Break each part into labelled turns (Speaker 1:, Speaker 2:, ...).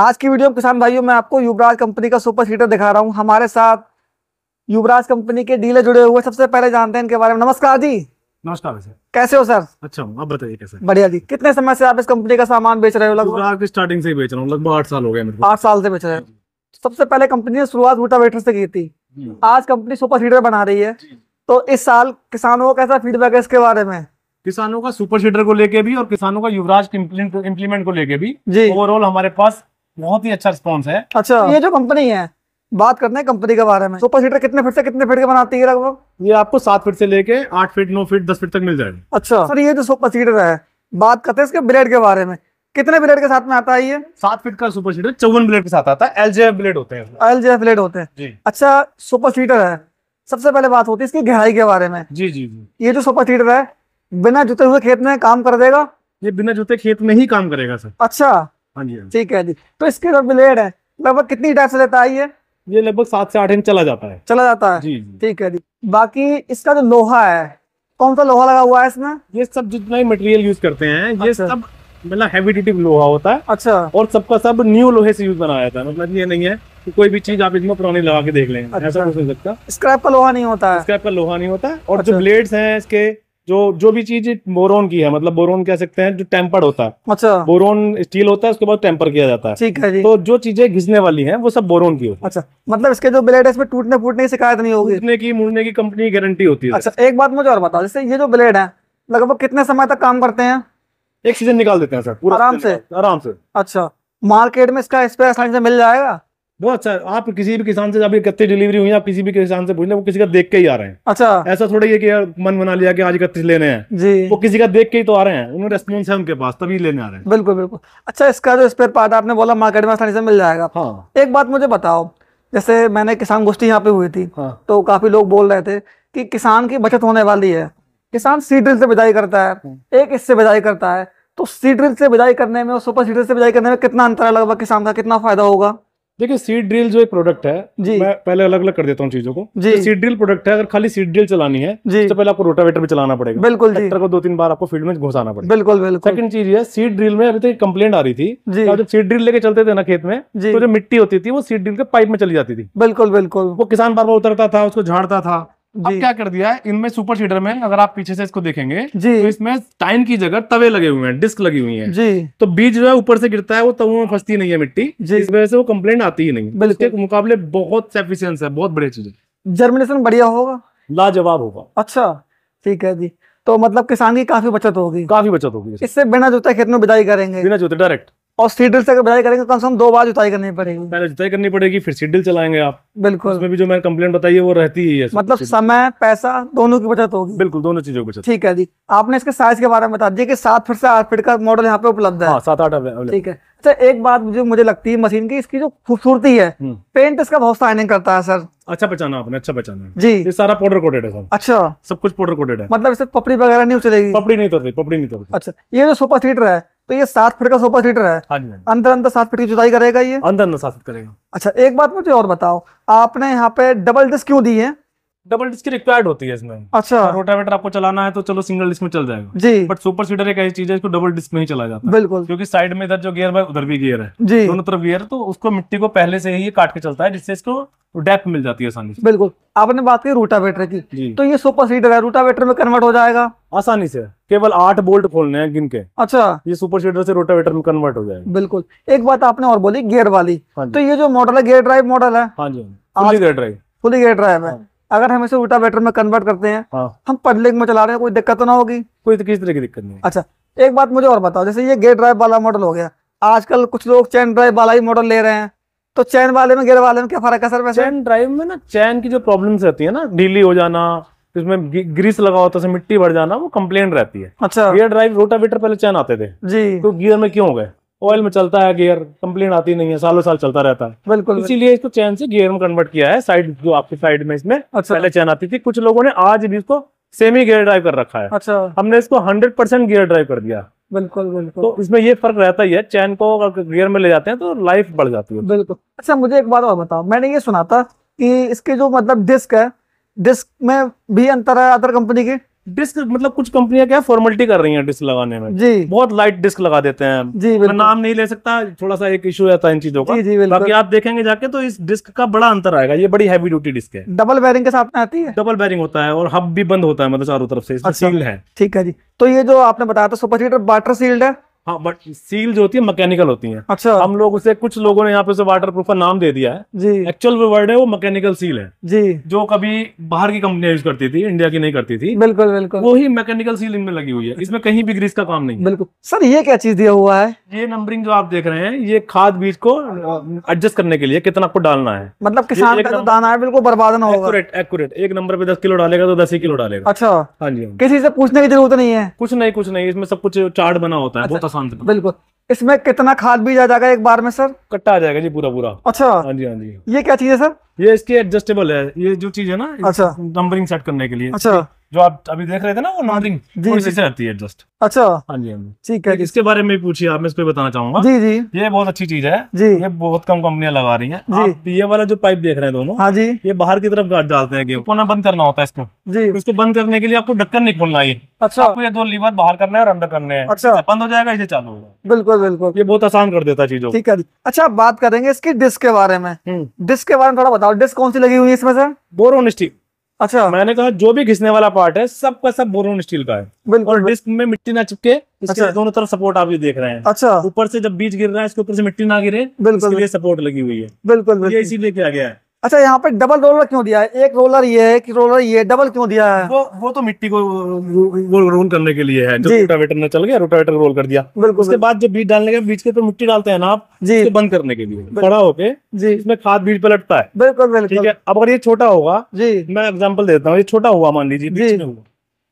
Speaker 1: आज की वीडियो में किसान भाइयों मैं आपको युवराज कंपनी का सुपर सीटर दिखा रहा हूँ हमारे साथ युवराज कंपनी के डीलर जुड़े हुए सबसे पहले जानते हैं इनके बारे में नमस्कार जी नमस्कार सर कैसे हो सर
Speaker 2: अच्छा अब बताइए कैसे
Speaker 1: बढ़िया जी कितने समय से आप इस कंपनी का सामान बेच रहे हो लगभग स्टार्टिंग से बेच रहा हूँ लगभग आठ साल हो गए आठ साल से बेच रहे हैं सबसे पहले कंपनी ने शुरुआत रोटावेटर से की थी आज कंपनी सुपर हीटर बना रही है तो इस साल किसानों का कैसा फीडबैक है इसके बारे में
Speaker 2: किसानों का सुपर सीटर को लेके भी और किसानों का युवराज इम्प्लीमेंट को लेके भी ओवरऑल हमारे पास बहुत ही अच्छा रिस्पॉन्स है
Speaker 1: अच्छा ये जो कंपनी है बात करते हैं कंपनी के बारे में सुपर सीटर कितने फीट से कितने फीट के बनाती है लगभग ये आपको सात फीट से लेके आठ फीट नौ फीट दस फीट तक मिल जाएगा अच्छा सर ये जो सुपर सीटर है बात करते हैं इसके ब्लेड के बारे में कितने ब्लेड के साथ में आता है ये सात
Speaker 2: फीट का सुपर सीटर चौवन ब्लेड के साथ आता है एलजेएफ ब्लेड होते हैं
Speaker 1: एलजेएफ ब्लेड होते हैं अच्छा सुपर सीटर है सबसे पहले बात होती है इसकी गहराई के बारे में जी जी जी ये जो सुपर सीटर है बिना जुते हुए खेत में काम कर देगा ये बिना जुते खेत में ही काम करेगा सर अच्छा हाँ हाँ ठीक है जी तो इसके जो ब्लेड है लगभग कितनी टाइप से लेता है ये ये लगभग सात से आठ इंच चला जाता है चला जाता है ठीक है जी बाकी इसका जो लोहा है कौन सा लोहा लगा हुआ है इसमें ये
Speaker 2: सब जितना ही मटेरियल यूज करते हैं ये अच्छा। सब मतलब हैवी ड्यूटी लोहा होता है अच्छा और सबका सब न्यू लोहे से यूज बनाया जाता है मतलब ये नहीं है कि कोई भी चीज आप इसमें पुरानी लगा के देख लेंगे अच्छा। ऐसा कुछ नहीं सकता स्क्रैप का लोहा नहीं होता है स्क्रैप का लोहा नहीं होता है और अच्छा। जो ब्लेड्स हैं इसके जो जो भी चीज बोरोन की है मतलब बोरोन कह सकते हैं जो टेम्पर्ड होता है अच्छा बोरोन स्टील होता है उसके बाद टेम्पर किया जाता है ठीक है जी तो जो चीजें घिसने वाली हैं वो सब बोरोन की होती है अच्छा मतलब इसके जो ब्लेड है इसमें टूटने फूटने की शिकायत
Speaker 1: नहीं होगी टूटने की मुड़ने की कंपनी की गारंटी होती है अच्छा एक बात मुझे और बताओ जैसे ये जो ब्लेड है लगभग कितने समय तक काम करते हैं एक सीजन निकाल देते हैं सर आराम से आराम से अच्छा मार्केट में इसका स्पेयर मिल जाएगा बहुत अच्छा आप किसी भी किसान से जब इकतीस डिलीवरी हुई आप किसी भी
Speaker 2: किसान से पूछ वो किसी का देख के ही आ रहे हैं अच्छा ऐसा थोड़ा ही है कि यार मन बना लिया कि आज इकतीस लेने हैं जी वो किसी का देख के ही तो आ रहे हैं उन्होंने रेस्पॉन्स है उनके पास तभी लेने आ रहे हैं
Speaker 1: बिल्कुल बिल्कुल अच्छा इसका जो स्पेयर पार्ट आपने बोला मार्केट में आसानी से मिल जाएगा हाँ एक बात मुझे बताओ जैसे मैंने किसान गोष्ठी यहाँ पे हुई थी हाँ। तो काफी लोग बोल रहे थे कि किसान की बचत होने वाली है किसान सीड ड्रिल से बिजाई करता है हाँ। एक इससे बिजाई करता है तो सीड ड्रिल से बिजाई करने में और सुपर सीड ड्रिल से बिजाई करने में कितना अंतर है लगभग किसान का कितना फायदा होगा देखिए सीड ड्रिल जो एक प्रोडक्ट
Speaker 2: है जी मैं पहले अलग अलग कर देता हूँ चीजों को जी सीड ड्रिल प्रोडक्ट है अगर खाली सीड ड्रिल चलानी है जी तो पहले आपको रोटावेटर भी चलाना पड़ेगा बिल्कुल जी को दो तीन बार आपको फील्ड में घुसाना पड़ेगा बिल्कुल बिल्कुल सेकंड चीज है सीड ड्रिल में अभी तक कंप्लेंट आ रही थी जी जब सीड ड्रिल लेके चलते थे ना खेत में तो जो मिट्टी होती थी वो सीड ड्रिल के पाइप में चली जाती थी बिल्कुल बिल्कुल वो किसान बार बार उतरता था उसको झाड़ता था अब क्या कर दिया है इनमें सुपर सीडर में अगर आप पीछे से इसको देखेंगे जी तो इसमें टाइन की जगह तवे लगे हुए हैं डिस्क लगी हुई है जी तो बीज जो है ऊपर से गिरता है वो तवों में फंसती नहीं है मिट्टी जी इस वजह से वो कंप्लेंट आती ही नहीं बिल्कुल मुकाबले बहुत सेफिशियंस है बहुत बढ़िया चीज है
Speaker 1: जर्मिनेशन बढ़िया होगा लाजवाब होगा अच्छा ठीक है जी तो मतलब किसान की काफी बचत होगी काफी बचत होगी इससे बिना जोते खेत में बिदाई करेंगे बिना जोते डायरेक्ट और सीडल से अगर बजाई करेंगे तो कम से कम दो बार जुताई करनी पड़ेगी
Speaker 2: पहले जुताई करनी पड़ेगी फिर सीडल चलाएंगे आप बिल्कुल उसमें भी जो मैंने कंप्लेंट बताई है वो
Speaker 1: रहती ही है मतलब समय पैसा दोनों की बचत होगी बिल्कुल दोनों चीजों की बचत ठीक है जी आपने इसके साइज के बारे में बता दिया कि सात फीट से आठ फीट का मॉडल यहाँ पे उपलब्ध है हाँ, सात आठ ठीक है अच्छा एक बात मुझे मुझे लगती है मशीन की इसकी जो खूबसूरती है पेंट हम्म। इसका बहुत साइनिंग करता है सर
Speaker 2: अच्छा पहचाना आपने अच्छा
Speaker 1: पहचाना जी ये सारा पाउडर कोटेड है सर अच्छा सब कुछ पाउडर कोटेड है मतलब इससे पपड़ी वगैरह नहीं उचलेगी पपड़ी नहीं उतरती पपड़ी नहीं उतरती अच्छा ये जो सुपर सीटर है तो ये सात फीट का सुपर सीटर है हाँ, हाँ जी अंदर अंदर सात फीट की जुताई करेगा ये अंदर अंदर सात फीट करेगा अच्छा एक बात मुझे और बताओ आपने यहाँ पे डबल डिस्क क्यों दी है
Speaker 2: डबल डिस्क की रिक्वायर्ड होती है इसमें अच्छा रोटावेटर आपको चलाना है तो चलो सिंगल डिस्क में चल जाएगा जी बट सुपर सीटर एक ऐसी चीज है इसको डबल डिस्क में ही चला जाता है बिल्कुल क्योंकि साइड में इधर जो गियर है उधर भी गियर है जी दोनों तरफ गियर तो उसको मिट्टी को पहले से ही काट के चलता है जिससे इसको डेप मिल जाती है आसानी से
Speaker 1: बिल्कुल आपने बात की रोटावेटर की तो ये सुपर सीटर है रोटावेटर में कन्वर्ट हो जाएगा आसानी से केवल आठ बोल्ट खोलने हैं गिन के अच्छा ये सुपर शीडर से रोटावेटर में कन्वर्ट हो जाएगा बिल्कुल एक बात आपने और बोली गियर वाली हाँ तो ये जो मॉडल है गियर ड्राइव मॉडल है हाँ जी fully gear drive fully gear drive है हाँ। अगर हम इसे रोटावेटर में कन्वर्ट करते हैं हाँ। हम पब्लिक में चला रहे हैं कोई दिक्कत तो ना होगी कोई तो किसी तरह की दिक्कत नहीं अच्छा एक बात मुझे और बताओ जैसे ये गेयर ड्राइव वाला मॉडल हो गया आजकल कुछ लोग चैन ड्राइव वाला ही मॉडल ले रहे हैं तो चैन वाले में गेयर वाले में क्या फर्क है सर वैसे चैन
Speaker 2: ड्राइव में ना चैन की जो प्रॉब्लम रहती है ना ढीली हो जाना इसमें ग्रीस लगा होता है मिट्टी भर जाना वो कम्प्लेन रहती है अच्छा गियर ड्राइव रोटावेटर पहले चैन आते थे जी तो गियर में क्यों हो गए ऑयल में चलता है गियर कंप्लेन आती नहीं है सालों साल चलता रहता है बिल्कुल इसीलिए इसको चैन से गियर में कन्वर्ट किया है साइड जो आपकी साइड में इसमें अच्छा। पहले चैन आती थी कुछ लोगों ने आज भी इसको सेमी गियर ड्राइव कर रखा है अच्छा हमने इसको हंड्रेड परसेंट गियर ड्राइव कर दिया
Speaker 1: बिल्कुल बिल्कुल तो
Speaker 2: इसमें ये फर्क रहता ही है चैन को अगर गियर में ले जाते हैं तो
Speaker 1: लाइफ बढ़ जाती है बिल्कुल अच्छा मुझे एक बात और बताओ मैंने ये सुना था कि इसके जो मतलब डिस्क है डिस्क में भी अंतर है अदर कंपनी के डिस्क मतलब कुछ कंपनियां क्या फॉर्मेलिटी
Speaker 2: कर रही हैं डिस्क लगाने में जी बहुत लाइट डिस्क लगा देते हैं जी मैं नाम नहीं ले सकता थोड़ा सा एक इशू रहता है इन चीजों का जी, जी, बाकी आप देखेंगे जाके तो इस डिस्क का बड़ा अंतर आएगा ये बड़ी हैवी ड्यूटी डिस्क है डबल बैरिंग के साथ में आती है डबल बैरिंग होता है और हब भी बंद होता है मतलब चारों तरफ से अच्छा। है
Speaker 1: ठीक है जी तो ये जो आपने बताया था सुपर हीटर वाटर सील्ड है
Speaker 2: हाँ बट सील जो होती है मैकेनिकल होती है
Speaker 1: अच्छा हम लोग उसे
Speaker 2: कुछ लोगों ने यहाँ पे उसे वाटर प्रूफ का नाम दे दिया है जी एक्चुअल वर्ड है वो मैकेनिकल सील है जी जो कभी बाहर की कंपनियां यूज करती थी इंडिया की नहीं करती थी बिल्कुल बिल्कुल वही मैकेनिकल सील इनमें लगी हुई है इसमें कहीं भी ग्रीस का काम नहीं बिल्कुल
Speaker 1: सर ये क्या चीज दिया हुआ है
Speaker 2: ये नंबरिंग जो आप देख रहे हैं ये खाद बीज को एडजस्ट uh, करने के लिए कितना आपको डालना है
Speaker 1: मतलब किसान का जो दाना है बिल्कुल बर्बाद ना होगा
Speaker 2: एक्यूरेट एक नंबर पे दस किलो डालेगा तो दस ही किलो डालेगा अच्छा हाँ, हाँ जी
Speaker 1: किसी से पूछने की जरूरत नहीं है कुछ नहीं
Speaker 2: कुछ नहीं इसमें सब कुछ चार्ट बना होता है अच्छा।
Speaker 1: पसंद बिल्कुल इसमें कितना खाद बीज आ जाएगा एक बार में सर कट्टा आ जाएगा जी पूरा पूरा अच्छा हाँ जी हाँ जी ये क्या चीज है सर ये इसकी एडजस्टेबल है ये जो चीज
Speaker 2: है ना अच्छा नंबरिंग सेट करने के लिए अच्छा जो आप अभी देख रहे थे ना वो नंबरिंग हाँ। इसी से रहती है एडजस्ट अच्छा हाँ जी हाँ जी ठीक है इसके बारे में पूछिए आप मैं इसको बताना चाहूंगा जी जी ये बहुत अच्छी चीज है जी ये बहुत कम कंपनियां लगा रही हैं आप ये वाला जो पाइप देख रहे हैं दोनों हाँ जी ये बाहर की तरफ गाड़ डालते हैं गेम कोना बंद करना होता है इसको जी तो इसको बंद करने के लिए आपको ढक्कन नहीं खोलना है अच्छा आपको ये दो लीवर बाहर करने है और अंदर करने हैं अच्छा बंद हो जाएगा इसे चालू होगा बिल्कुल बिल्कुल ये बहुत आसान कर देता है चीजों
Speaker 1: ठीक है अच्छा बात करेंगे इसकी डिस्क के बारे में डिस्क हम्म। के बारे में थोड़ा बताओ हार्डेस्ट कौन सी लगी हुई है इसमें सर बोरोन
Speaker 2: स्टील अच्छा मैंने कहा जो भी घिसने वाला पार्ट है सब का सब बोरोन स्टील का है और डिस्क में मिट्टी ना चिपके अच्छा। दोनों तरफ सपोर्ट आप देख रहे हैं अच्छा ऊपर से जब बीज गिर रहा है इसके ऊपर से मिट्टी ना गिरे बिल्कुल सपोर्ट लगी हुई है बिल्कुल तो ये इसीलिए किया गया है
Speaker 1: अच्छा यहाँ पे डबल रोलर क्यों दिया है एक रोलर ये है कि रोलर ये डबल क्यों दिया है
Speaker 2: वो वो तो मिट्टी को वो रोल करने के लिए है जो रोटावेटर ने चल गया रोटावेटर रोल कर दिया बिल्कुल उसके बाद जब बीज डालने के बीज के तो मिट्टी डालते हैं ना आप जी बंद करने के लिए बड़ा होके जी इसमें खाद बीज पलटता है बिल्कुल बिल्कुल ठीक है अब अगर ये छोटा होगा जी मैं एग्जाम्पल देता हूँ ये छोटा हुआ मान लीजिए बीच में हुआ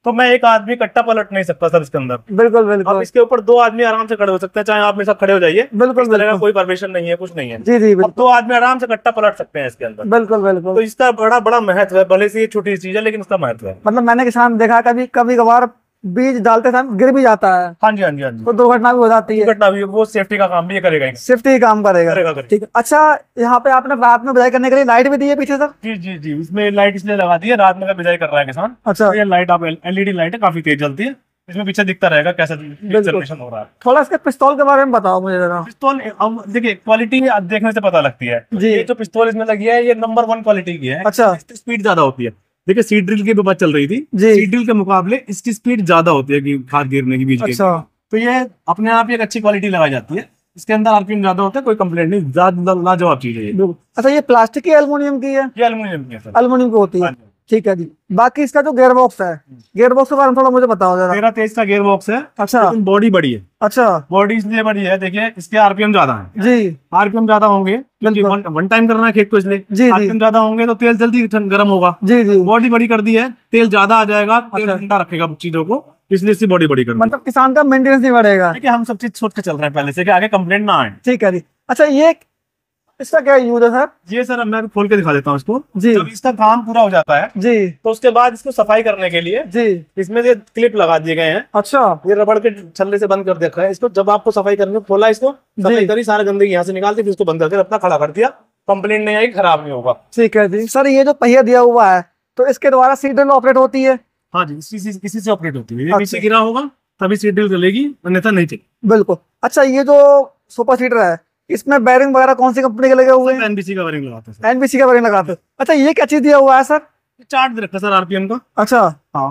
Speaker 2: तो मैं एक आदमी कट्टा पलट नहीं सकता सर इसके अंदर बिल्कुल बिल्कुल आप इसके ऊपर दो आदमी आराम से खड़े हो सकते हैं चाहे आप मेरे साथ खड़े हो जाइए बिल्कुल कोई परमिशन नहीं है कुछ नहीं है जी जी दो आदमी आराम से कट्टा पलट सकते हैं इसके अंदर बिल्कुल बिल्कुल तो इसका बड़ा बड़ा महत्व है भले से ये छोटी चीज है लेकिन इसका महत्व है
Speaker 1: मतलब मैंने किसान देखा कभी कभी कभार बीज डालते समय गिर भी जाता है हाँ जी हाँ जी हाँ जी तो दुर्घटना भी हो जाती है दुर्घटना भी वो सेफ्टी का काम भी करेगा सेफ्टी का काम करेगा ठीक है अच्छा यहाँ पे आपने रात में बिजाई करने के लिए लाइट भी दी है पीछे सर जी जी जी इसमें लाइट
Speaker 2: इसलिए लगा दी है रात में बिजाई कर रहा है किसान अच्छा तो ये लाइट आप एलईडी लाइट है काफी तेज चलती है इसमें पीछे दिखता रहेगा कैसा जनरेशन हो रहा है
Speaker 1: थोड़ा इसके पिस्तौल के बारे में बताओ मुझे जरा पिस्तौल अब देखिए
Speaker 2: क्वालिटी देखने से पता लगती है जी ये जो पिस्तौल इसमें लगी है ये नंबर वन क्वालिटी की है अच्छा स्पीड ज्यादा होती है देखिए सीट ड्रिल की भी बात चल रही थी सीड ड्रिल के मुकाबले इसकी स्पीड ज्यादा होती है खाद गिरने की बीच अच्छा तो ये अपने आप एक अच्छी क्वालिटी लगाई जाती है इसके अंदर आरपीएम ज्यादा होता है कोई कंप्लेंट नहीं लाजवाब चीज है अच्छा
Speaker 1: ये प्लास्टिक की अल्मोनियम की है ये की है की होती है हाँ ठीक है जी बाकी इसका जो गेयर बॉक्स है गेयर बॉक्स के बारे में थोड़ा मुझे बताओ जरा तेरह तेईस का गेयर बॉक्स है अच्छा बॉडी बड़ी है अच्छा
Speaker 2: बॉडी इसलिए बड़ी है देखिए इसके आरपीएम ज्यादा है जी आरपीएम ज्यादा होंगे क्योंकि वन टाइम करना खेत को इसलिए जी आरपीएम ज्यादा होंगे तो तेल जल्दी गर्म होगा जी जी बॉडी बड़ी कर दी है तेल ज्यादा आ जाएगा अच्छा। ठंडा रखेगा चीजों को इसलिए इसी बॉडी बड़ी कर मतलब किसान का मेंटेनेंस नहीं बढ़ेगा हम सब चीज सोच के चल रहे हैं पहले से आगे कम्प्लेट ना आए ठीक है जी अच्छा ये इसका क्या यूज है सर जी सर मैं खोल के दिखा देता हूँ इसको जी जब इसका काम पूरा हो जाता है जी तो उसके बाद इसको सफाई करने के लिए जी इसमें ये क्लिप लगा दिए गए हैं अच्छा ये रबड़ के छल्ले से बंद कर देखा है इसको जब आपको सफाई करने खोला इसको सफाई करी सारा गंदगी यहाँ से निकालती फिर इसको बंद करके अपना खड़ा कर दिया कम्प्लेट नहीं आई खराब नहीं होगा
Speaker 1: ठीक है जी सर ये जो पहिया दिया हुआ है तो इसके द्वारा सीडल ऑपरेट होती है
Speaker 2: हाँ जी इसी
Speaker 1: से ऑपरेट होती है नीचे अच्छा। गिरा
Speaker 2: होगा तभी सीडल चलेगी अन्यथा नहीं चलेगी
Speaker 1: बिल्कुल अच्छा ये जो सुपर सीटर है इसमें बैरिंग वगैरह कौन सी कंपनी के लगे हुए हैं एनबीसी का बैरिंग लगाते हैं एनबीसी का बैरिंग लगाते हैं अच्छा ये क्या चीज दिया हुआ है सर चार्ट दे रखा सर आरपीएम का अच्छा हाँ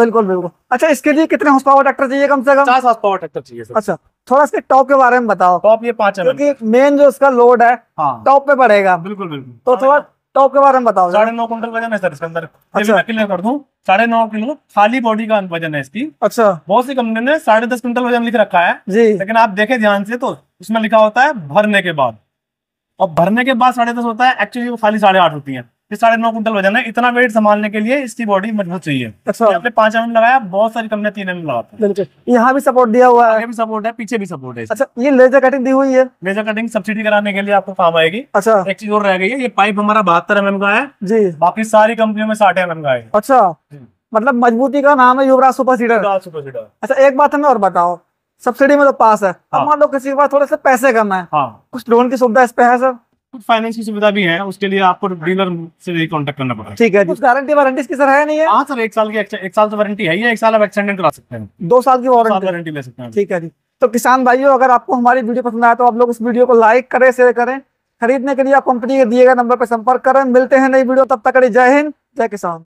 Speaker 1: बिल्कुल बिल्कुल अच्छा इसके लिए कितने हाउस पावर ट्रैक्टर चाहिए कम से कम पचास हाउस पावर ट्रैक्टर चाहिए सर अच्छा थोड़ा इसके टॉप के बारे में बताओ टॉप ये पांच क्योंकि मेन जो इसका लोड है टॉप हाँ। पे पड़ेगा बिल्कुल बिल्कुल तो थोड़ा टॉप के बारे में बताओ साढ़े नौ क्विंटल वजन है सर इसके अंदर
Speaker 2: अच्छा। क्लियर कर दू साढ़े नौ किलो खाली बॉडी का वजन है इसकी अच्छा बहुत सी कंपनी ने साढ़े दस क्विंटल वजन लिख रखा है जी लेकिन आप देखे ध्यान से तो उसमें लिखा होता है भरने के बाद और भरने के बाद साढ़े दस होता है एक्चुअली वो खाली साढ़े आठ होती है ये साढ़े नौ कुंटल वजन है इतना वेट संभालने के लिए इसकी बॉडी मजबूत चाहिए अच्छा पांच एम लगाया बहुत सारी कंपनियां तीन एम लगाते यहाँ भी सपोर्ट दिया हुआ है भी सपोर्ट है पीछे भी सपोर्ट है अच्छा ये लेजर कटिंग दी हुई है लेजर कटिंग सब्सिडी कराने के लिए आपको काम आएगी अच्छा एक चीज और रह गई है ये पाइप हमारा बहत्तर एम का है जी बाकी सारी कंपनियों
Speaker 1: में साठ एम का है अच्छा मतलब मजबूती का नाम है Yuvraj super seeder super seeder अच्छा एक बात हमें और बताओ सब्सिडी में तो पास है हाँ। मान लो किसी के पास थोड़े से पैसे कम है हाँ। कुछ लोन की सुविधा इस पे है सर
Speaker 2: कुछ फाइनेंस की सुविधा भी है उसके लिए आपको डीलर से भी कॉन्टेक्ट करना पड़ेगा ठीक है गारंटी वारंटी इसकी सर है नहीं है हाँ सर एक साल की एक साल तो वारंटी है एक साल आप एक्सटेंड करा सकते हैं दो साल की
Speaker 1: वारंटी ले सकते हैं ठीक है जी तो किसान भाइयों अगर आपको हमारी वीडियो पसंद आए तो आप लोग इस वीडियो को लाइक करें शेयर करें खरीदने के लिए आप कंपनी के दिए गए नंबर पर संपर्क करें मिलते हैं नई वीडियो तब तक जय हिंद जय किसान